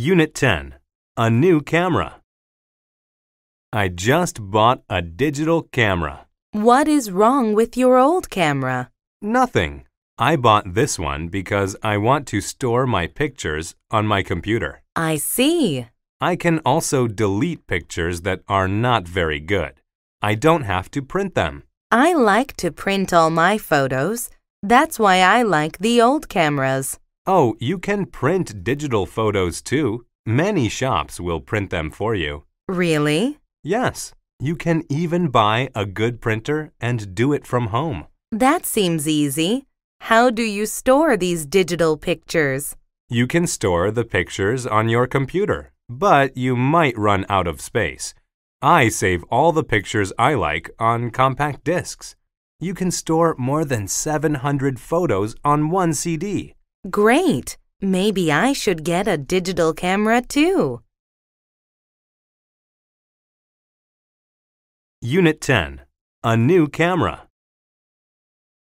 Unit 10. A new camera. I just bought a digital camera. What is wrong with your old camera? Nothing. I bought this one because I want to store my pictures on my computer. I see. I can also delete pictures that are not very good. I don't have to print them. I like to print all my photos. That's why I like the old cameras. Oh, you can print digital photos too. Many shops will print them for you. Really? Yes. You can even buy a good printer and do it from home. That seems easy. How do you store these digital pictures? You can store the pictures on your computer, but you might run out of space. I save all the pictures I like on compact discs. You can store more than 700 photos on one CD. Great! Maybe I should get a digital camera too. Unit 10. A new camera.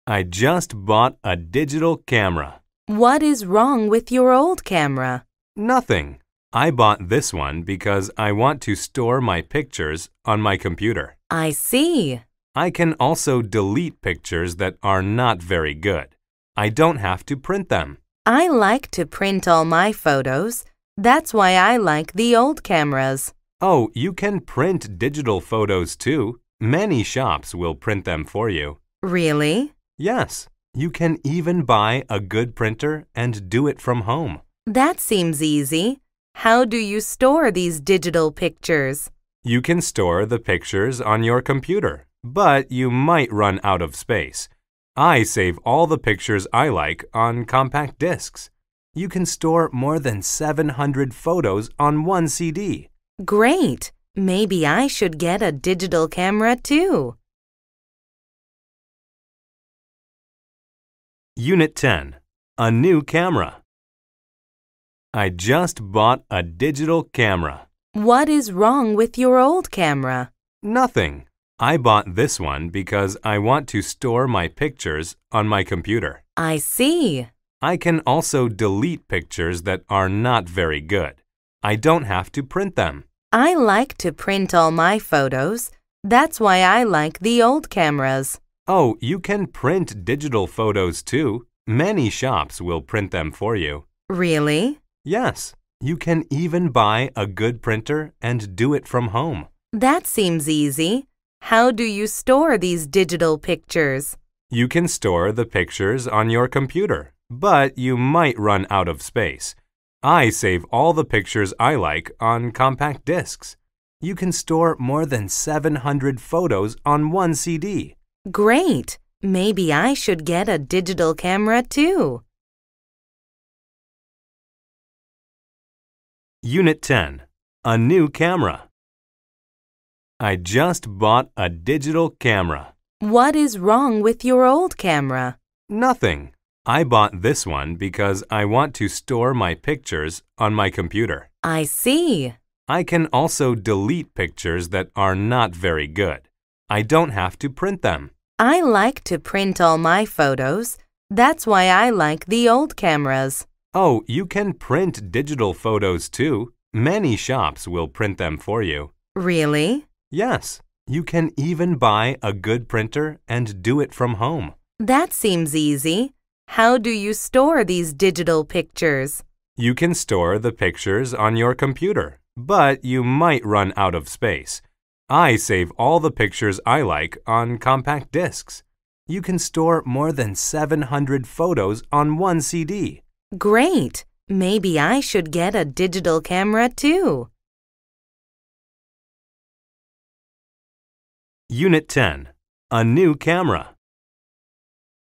I just bought a digital camera. What is wrong with your old camera? Nothing. I bought this one because I want to store my pictures on my computer. I see. I can also delete pictures that are not very good. I don't have to print them. I like to print all my photos. That's why I like the old cameras. Oh, you can print digital photos too. Many shops will print them for you. Really? Yes. You can even buy a good printer and do it from home. That seems easy. How do you store these digital pictures? You can store the pictures on your computer, but you might run out of space. I save all the pictures I like on compact discs. You can store more than 700 photos on one CD. Great! Maybe I should get a digital camera too. Unit 10 A New Camera I just bought a digital camera. What is wrong with your old camera? Nothing. I bought this one because I want to store my pictures on my computer. I see. I can also delete pictures that are not very good. I don't have to print them. I like to print all my photos. That's why I like the old cameras. Oh, you can print digital photos too. Many shops will print them for you. Really? Yes. You can even buy a good printer and do it from home. That seems easy. How do you store these digital pictures? You can store the pictures on your computer, but you might run out of space. I save all the pictures I like on compact discs. You can store more than 700 photos on one CD. Great! Maybe I should get a digital camera too. Unit 10 A New Camera I just bought a digital camera. What is wrong with your old camera? Nothing. I bought this one because I want to store my pictures on my computer. I see. I can also delete pictures that are not very good. I don't have to print them. I like to print all my photos. That's why I like the old cameras. Oh, you can print digital photos too. Many shops will print them for you. Really? Yes, you can even buy a good printer and do it from home. That seems easy. How do you store these digital pictures? You can store the pictures on your computer, but you might run out of space. I save all the pictures I like on compact discs. You can store more than 700 photos on one CD. Great! Maybe I should get a digital camera too. Unit 10 A New Camera.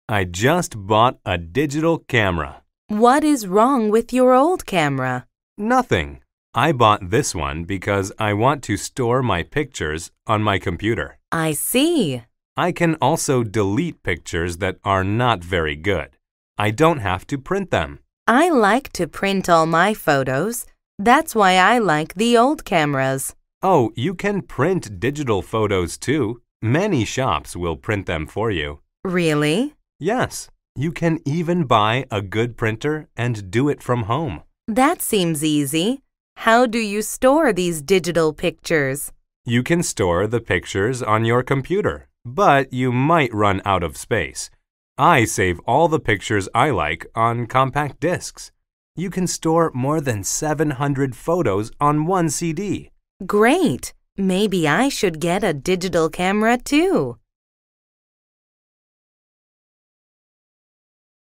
I just bought a digital camera. What is wrong with your old camera? Nothing. I bought this one because I want to store my pictures on my computer. I see. I can also delete pictures that are not very good. I don't have to print them. I like to print all my photos. That's why I like the old cameras. Oh, you can print digital photos too. Many shops will print them for you. Really? Yes. You can even buy a good printer and do it from home. That seems easy. How do you store these digital pictures? You can store the pictures on your computer, but you might run out of space. I save all the pictures I like on compact discs. You can store more than 700 photos on one CD. Great! Maybe I should get a digital camera too.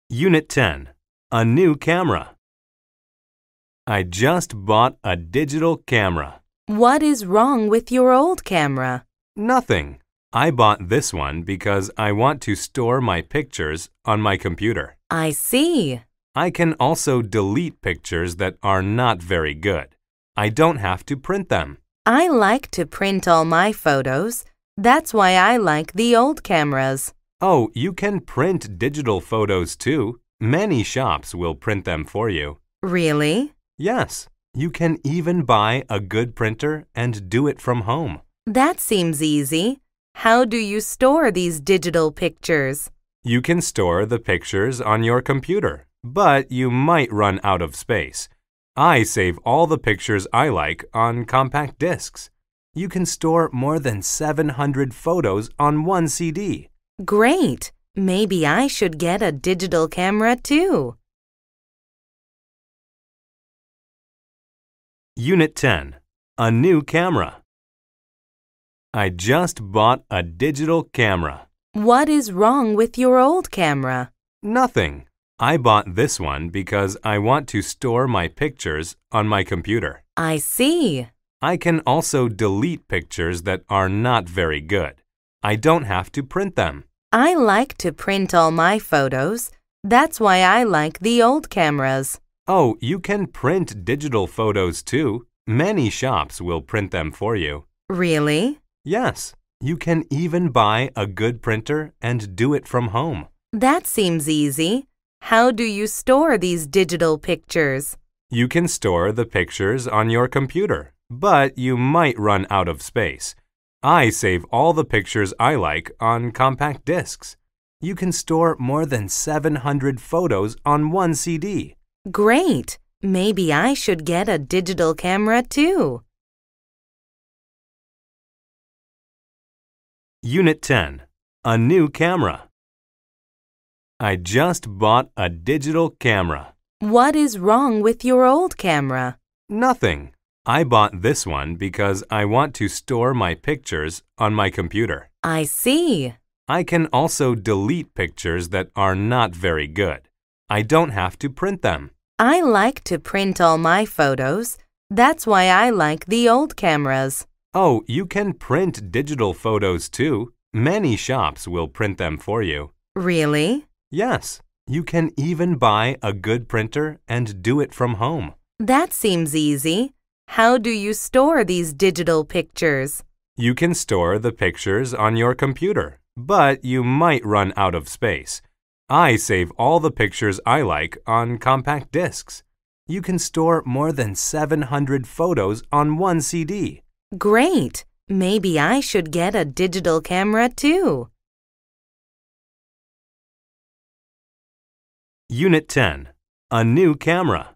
Unit 10. A new camera. I just bought a digital camera. What is wrong with your old camera? Nothing. I bought this one because I want to store my pictures on my computer. I see. I can also delete pictures that are not very good. I don't have to print them. I like to print all my photos. That's why I like the old cameras. Oh, you can print digital photos too. Many shops will print them for you. Really? Yes. You can even buy a good printer and do it from home. That seems easy. How do you store these digital pictures? You can store the pictures on your computer, but you might run out of space. I save all the pictures I like on compact discs. You can store more than 700 photos on one CD. Great! Maybe I should get a digital camera too. Unit 10 A New Camera I just bought a digital camera. What is wrong with your old camera? Nothing. I bought this one because I want to store my pictures on my computer. I see. I can also delete pictures that are not very good. I don't have to print them. I like to print all my photos. That's why I like the old cameras. Oh, you can print digital photos too. Many shops will print them for you. Really? Yes. You can even buy a good printer and do it from home. That seems easy. How do you store these digital pictures? You can store the pictures on your computer, but you might run out of space. I save all the pictures I like on compact discs. You can store more than 700 photos on one CD. Great! Maybe I should get a digital camera too. Unit 10 A New Camera I just bought a digital camera. What is wrong with your old camera? Nothing. I bought this one because I want to store my pictures on my computer. I see. I can also delete pictures that are not very good. I don't have to print them. I like to print all my photos. That's why I like the old cameras. Oh, you can print digital photos too. Many shops will print them for you. Really? Yes, you can even buy a good printer and do it from home. That seems easy. How do you store these digital pictures? You can store the pictures on your computer, but you might run out of space. I save all the pictures I like on compact discs. You can store more than 700 photos on one CD. Great! Maybe I should get a digital camera too. Unit 10. A new camera.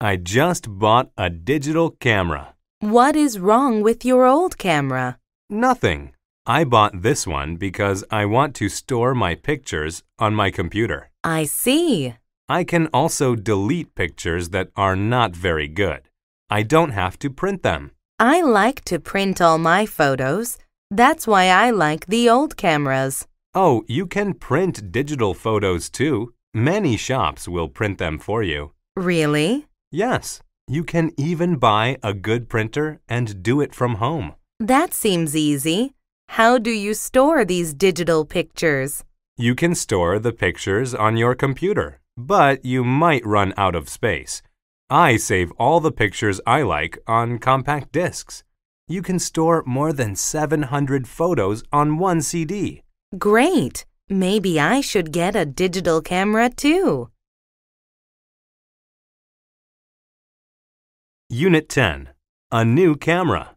I just bought a digital camera. What is wrong with your old camera? Nothing. I bought this one because I want to store my pictures on my computer. I see. I can also delete pictures that are not very good. I don't have to print them. I like to print all my photos. That's why I like the old cameras. Oh, you can print digital photos too. Many shops will print them for you. Really? Yes. You can even buy a good printer and do it from home. That seems easy. How do you store these digital pictures? You can store the pictures on your computer, but you might run out of space. I save all the pictures I like on compact discs. You can store more than 700 photos on one CD. Great! Maybe I should get a digital camera too. Unit 10. A new camera.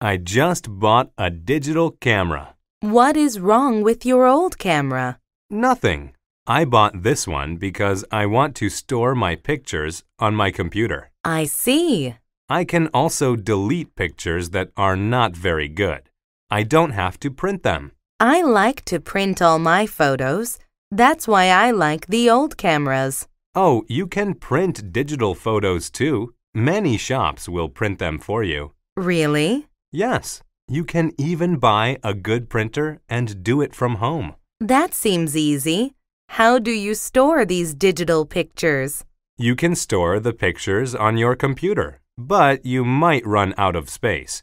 I just bought a digital camera. What is wrong with your old camera? Nothing. I bought this one because I want to store my pictures on my computer. I see. I can also delete pictures that are not very good. I don't have to print them. I like to print all my photos. That's why I like the old cameras. Oh, you can print digital photos too. Many shops will print them for you. Really? Yes. You can even buy a good printer and do it from home. That seems easy. How do you store these digital pictures? You can store the pictures on your computer, but you might run out of space.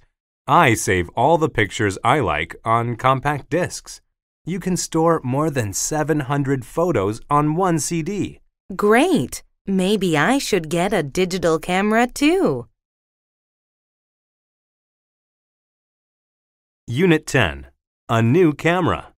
I save all the pictures I like on compact discs. You can store more than 700 photos on one CD. Great! Maybe I should get a digital camera too. Unit 10 A New Camera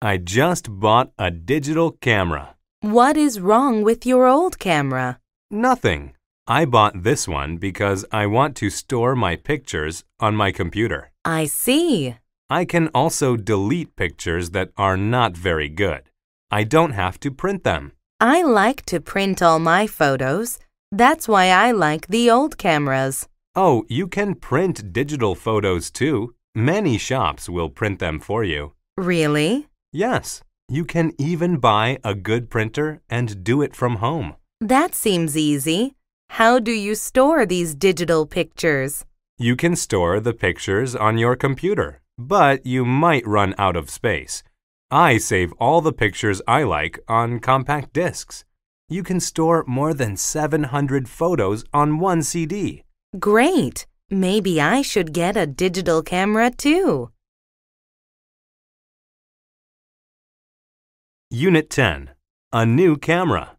I just bought a digital camera. What is wrong with your old camera? Nothing. I bought this one because I want to store my pictures on my computer. I see. I can also delete pictures that are not very good. I don't have to print them. I like to print all my photos. That's why I like the old cameras. Oh, you can print digital photos too. Many shops will print them for you. Really? Yes. You can even buy a good printer and do it from home. That seems easy. How do you store these digital pictures? You can store the pictures on your computer, but you might run out of space. I save all the pictures I like on compact discs. You can store more than 700 photos on one CD. Great! Maybe I should get a digital camera too. Unit 10 A New Camera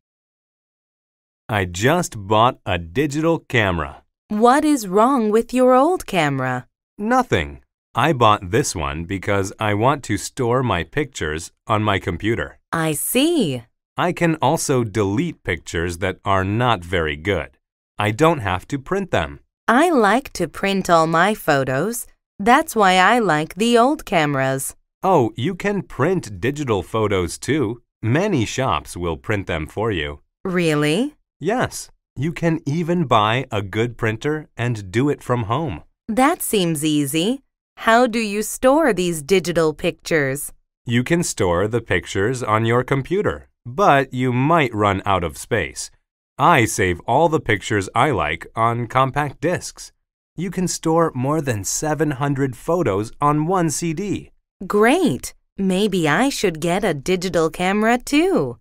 I just bought a digital camera. What is wrong with your old camera? Nothing. I bought this one because I want to store my pictures on my computer. I see. I can also delete pictures that are not very good. I don't have to print them. I like to print all my photos. That's why I like the old cameras. Oh, you can print digital photos too. Many shops will print them for you. Really? Yes, you can even buy a good printer and do it from home. That seems easy. How do you store these digital pictures? You can store the pictures on your computer, but you might run out of space. I save all the pictures I like on compact discs. You can store more than 700 photos on one CD. Great! Maybe I should get a digital camera too.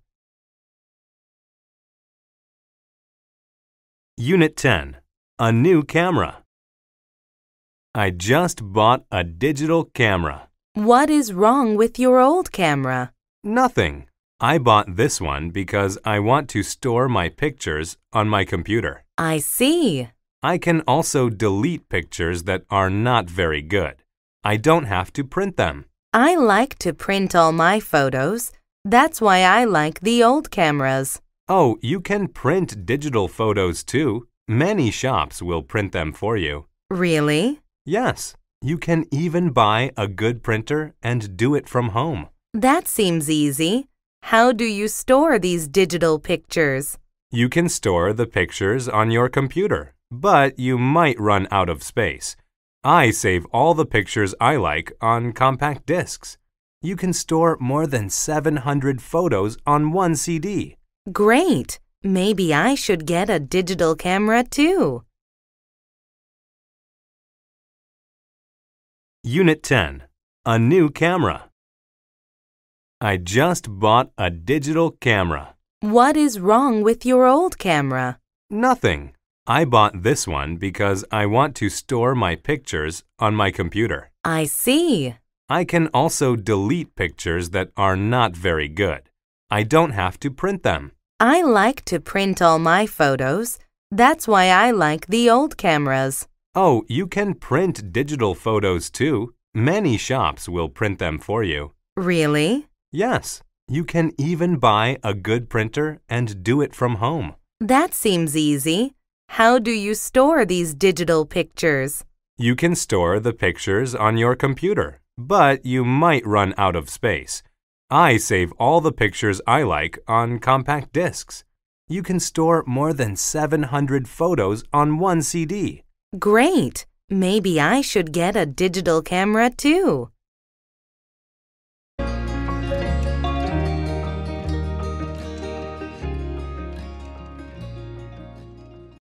Unit 10 A New Camera. I just bought a digital camera. What is wrong with your old camera? Nothing. I bought this one because I want to store my pictures on my computer. I see. I can also delete pictures that are not very good. I don't have to print them. I like to print all my photos. That's why I like the old cameras. Oh, you can print digital photos too. Many shops will print them for you. Really? Yes. You can even buy a good printer and do it from home. That seems easy. How do you store these digital pictures? You can store the pictures on your computer, but you might run out of space. I save all the pictures I like on compact discs. You can store more than 700 photos on one CD. Great! Maybe I should get a digital camera too. Unit 10 A New Camera I just bought a digital camera. What is wrong with your old camera? Nothing. I bought this one because I want to store my pictures on my computer. I see. I can also delete pictures that are not very good. I don't have to print them. I like to print all my photos. That's why I like the old cameras. Oh, you can print digital photos too. Many shops will print them for you. Really? Yes. You can even buy a good printer and do it from home. That seems easy. How do you store these digital pictures? You can store the pictures on your computer, but you might run out of space. I save all the pictures I like on compact discs. You can store more than 700 photos on one CD. Great! Maybe I should get a digital camera too.